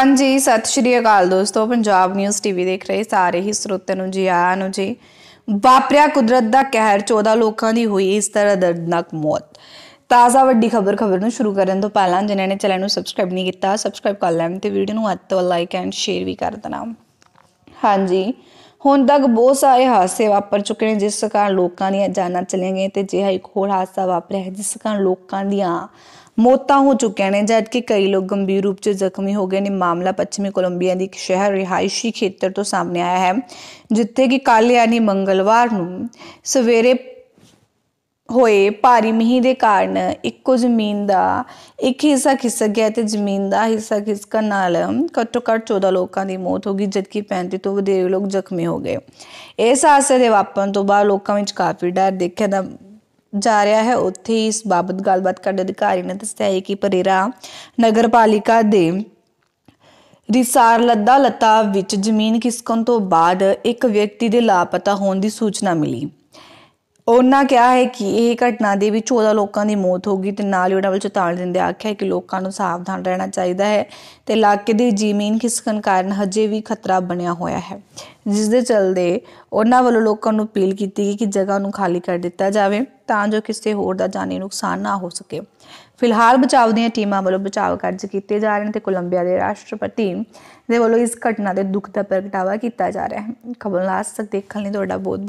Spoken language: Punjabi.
ਹਾਂਜੀ ਸਤਿ ਸ਼੍ਰੀ ਅਕਾਲ ਦੋਸਤੋ ਪੰਜਾਬ ਨਿਊਜ਼ ਟੀਵੀ ਦੇਖ ਰਹੇ ਸਾਰੇ ਹੀ ਸਰੋਤਿਆਂ ਨੂੰ ਜੀ ਆਇਆਂ ਨੂੰ ਜੀ ਵਾਪਰਿਆ ਕੁਦਰਤ ਦਾ ਕਹਿਰ 14 ਲੋਕਾਂ ਦੀ ਹੋਈ ਇਸ ਤਰ੍ਹਾਂ ਦਰਦਨਾਕ ਮੌਤ ਤਾਜ਼ਾ ਵੱਡੀ ਖਬਰ ਖਬਰ ਨੂੰ ਸ਼ੁਰੂ ਕਰਨ ਤੋਂ ਪਹਿਲਾਂ ਜਿਨ੍ਹਾਂ ਨੇ ਚੈਨਲ ਨੂੰ ਸਬਸਕ੍ਰਾਈਬ ਨਹੀਂ ਕੀਤਾ ਸਬਸਕ੍ਰਾਈਬ ਕਰ ਲੈਣ ਤੇ ਵੀਡੀਓ ਨੂੰ ਅੱਤ ਤੋਂ ਲਾਈਕ ਐਂਡ ਸ਼ੇਅਰ ਵੀ ਕਰ ਦੇਣਾ ਹਾਂਜੀ ਹੁਣ ਤੱਕ ਬਹੁਤ ਸਾਰੇ ਹਾਦਸੇ ਵਾਪਰ ਚੁੱਕੇ ਨੇ ਜਿਸ ਕਾਰਨ ਲੋਕਾਂ ਦੀਆਂ ਜਾਨਾਂ ਚਲੀਆਂ ਗਈਆਂ ਤੇ ਜਿਹਾ ਇੱਕ ਹੋਰ ਹਾਦਸਾ ਵਾਪਰਿਆ ਹੈ ਜਿਸ ਕਾਰਨ ਲੋਕਾਂ ਦੀਆਂ ਮੌਤਾਂ ਹੋ ਚੁੱਕੀਆਂ ਨੇ ਜਦਕਿ ਕਈ ਲੋਕ ਗੰਭੀਰ ਰੂਪ 'ਚ ਜ਼ਖਮੀ ਹੋ ਗਏ ਨੇ ਮਾਮਲਾ ਪੱਛਮੀ ਕੋਲੰਬੀਆ ਦੇ ਇੱਕ ਸ਼ਹਿਰ ਰਿਹਾਇਸ਼ੀ ਖੇਤਰ ਤੋਂ ਸਾਹਮਣੇ ਆਇਆ ਹੈ ਜਿੱਥੇ ਕਿ ਕੱਲ ਯਾਨੀ ਮੰਗਲਵਾਰ ਨੂੰ ਸਵੇਰੇ ਹੋਏ ਭਾਰੀ ਮੀਂਹ ਦੇ ਕਾਰਨ ਇੱਕੋ ਜ਼ਮੀਨ ਦਾ ਇੱਕ ਹਿੱਸਾ ਖਿਸਕ ਗਿਆ ਤੇ ਜ਼ਮੀਨ ਦਾ ਹਿੱਸਾ ਖਿਸਕਣ ਨਾਲ ਘੱਟੋ ਘੱਟ 14 ਲੋਕਾਂ ਦੀ ਮੌਤ ਹੋ ਗਈ ਜਦਕਿ 35 ਤੋਂ ਵਧੇਰੇ ਲੋਕ ਜ਼ਖਮੀ ਹੋ ਗਏ ਇਸ ਹਾਦਸੇ ਦੇ ਵਾਪਨ ਤੋਂ ਬਾਅਦ ਲੋਕਾਂ ਵਿੱਚ ਕਾਫੀ ਡਰ ਦੇਖਿਆ ਦਾ ਜਾ ਰਿਹਾ ਹੈ ਉੱਥੇ ਇਸ ਬਾਬਤ ਗੱਲਬਾਤ ਕਰਨ ਅਧਿਕਾਰੀ ਨੇ ਦੱਸਿਆ ਕਿ ਪਰੇਰਾ ਨਗਰਪਾਲਿਕਾ ਦੇ ਰਿਸਾਰ ਲੱਦਾ ਲਤਾ ਵਿੱਚ ਜ਼ਮੀਨ ਖਿਸਕਣ ਤੋਂ ਬਾਅਦ ਇੱਕ ਵਿਅਕਤੀ ਦੇ ਲਾਪਤਾ ਹੋਣ ਦੀ ਸੂਚਨਾ ਮਿਲੀ ਉਹਨਾਂ ਕਿਹਾ ਹੈ ਕਿ ਇਹ ਘਟਨਾ ਦੇ ਵਿੱਚ 14 ਲੋਕਾਂ ਦੀ ਮੌਤ ਹੋ ਗਈ ਤੇ ਨਾਲ ਹੀ ਉਹਨਾਂ ਵੱਲ ਚੇਤਾਵਨੀ ਦਿੰਦੇ ਆਖਿਆ ਕਿ ਲੋਕਾਂ ਨੂੰ ਸਾਵਧਾਨ ਰਹਿਣਾ ਚਾਹੀਦਾ ਹੈ ਤੇ ਇਲਾਕੇ ਦੀ ਜ਼ਮੀਨ ਖਿਸਕਣ ਕਾਰਨ ਹਜੇ ਵੀ ਖਤਰਾ ਬਣਿਆ ਹੋਇਆ ਹੈ ਜਿਸ ਦੇ ਚਲਦੇ ਉਹਨਾਂ ਵੱਲੋਂ ਲੋਕਾਂ ਨੂੰ ਅਪੀਲ ਕੀਤੀ ਗਈ ਕਿ ਜਗ੍ਹਾ ਨੂੰ ਖਾਲੀ ਕਰ ਦਿੱਤਾ ਜਾਵੇ ਤਾਂ ਜੋ ਕਿਸੇ ਹੋਰ ਦਾ ਜਾਨੀ ਨੁਕਸਾਨ ਨਾ ਹੋ ਸਕੇ ਫਿਲਹਾਲ ਬਚਾਅ ਦੀਆਂ ਟੀਮਾਂ ਵੱਲੋਂ ਬਚਾਅ ਕਾਰਜ ਕੀਤੇ ਜਾ ਰਹੇ ਨੇ ਤੇ ਕੋਲੰਬੀਆ ਦੇ ਰਾਸ਼ਟਰਪਤੀ ਦੇ ਵੱਲੋਂ ਇਸ ਘਟਨਾ ਦੇ ਦੁੱਖ ਦਾ ਪ੍ਰਗਟਾਵਾ ਕੀਤਾ ਜਾ ਰਿਹਾ ਹੈ ਖਬਰ ਲਾਸਟ ਤੱਕ ਦੇਖਣ ਲਈ ਤੁਹਾਡਾ ਬਹੁਤ